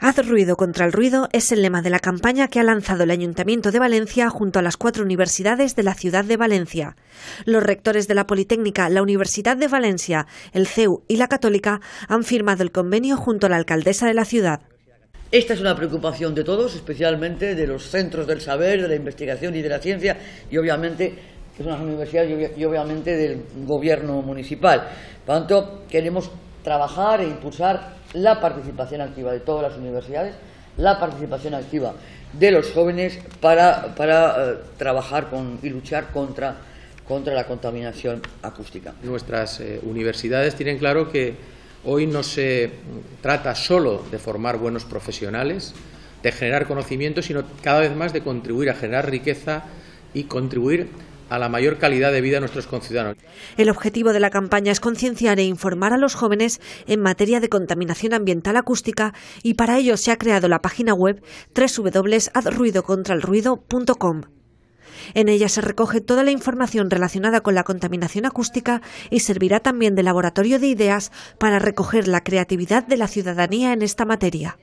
Haz ruido contra el ruido es el lema de la campaña que ha lanzado el Ayuntamiento de Valencia junto a las cuatro universidades de la ciudad de Valencia. Los rectores de la Politécnica, la Universidad de Valencia, el CEU y la Católica han firmado el convenio junto a la alcaldesa de la ciudad. Esta es una preocupación de todos, especialmente de los centros del saber, de la investigación y de la ciencia y obviamente de las universidades y obviamente del gobierno municipal. Por tanto, queremos trabajar e impulsar la participación activa de todas las universidades, la participación activa de los jóvenes para, eh, trabajar con, y luchar contra, la contaminación acústica. Nuestras eh, universidades tienen claro que hoy no se trata solo de formar buenos profesionales, de generar conocimiento, sino cada vez más de contribuir a generar riqueza y contribuir a la mayor calidad de vida de nuestros conciudadanos. El objetivo de la campaña es concienciar e informar a los jóvenes en materia de contaminación ambiental acústica y para ello se ha creado la página web www.ruidocontralruido.com. En ella se recoge toda la información relacionada con la contaminación acústica y servirá también de laboratorio de ideas para recoger la creatividad de la ciudadanía en esta materia.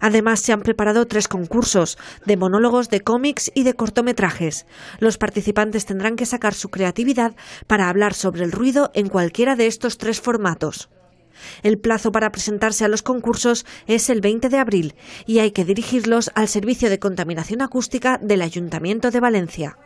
Además, se han preparado tres concursos de monólogos de cómics y de cortometrajes. Los participantes tendrán que sacar su creatividad para hablar sobre el ruido en cualquiera de estos tres formatos. El plazo para presentarse a los concursos es el 20 de abril y hay que dirigirlos al Servicio de Contaminación Acústica del Ayuntamiento de Valencia.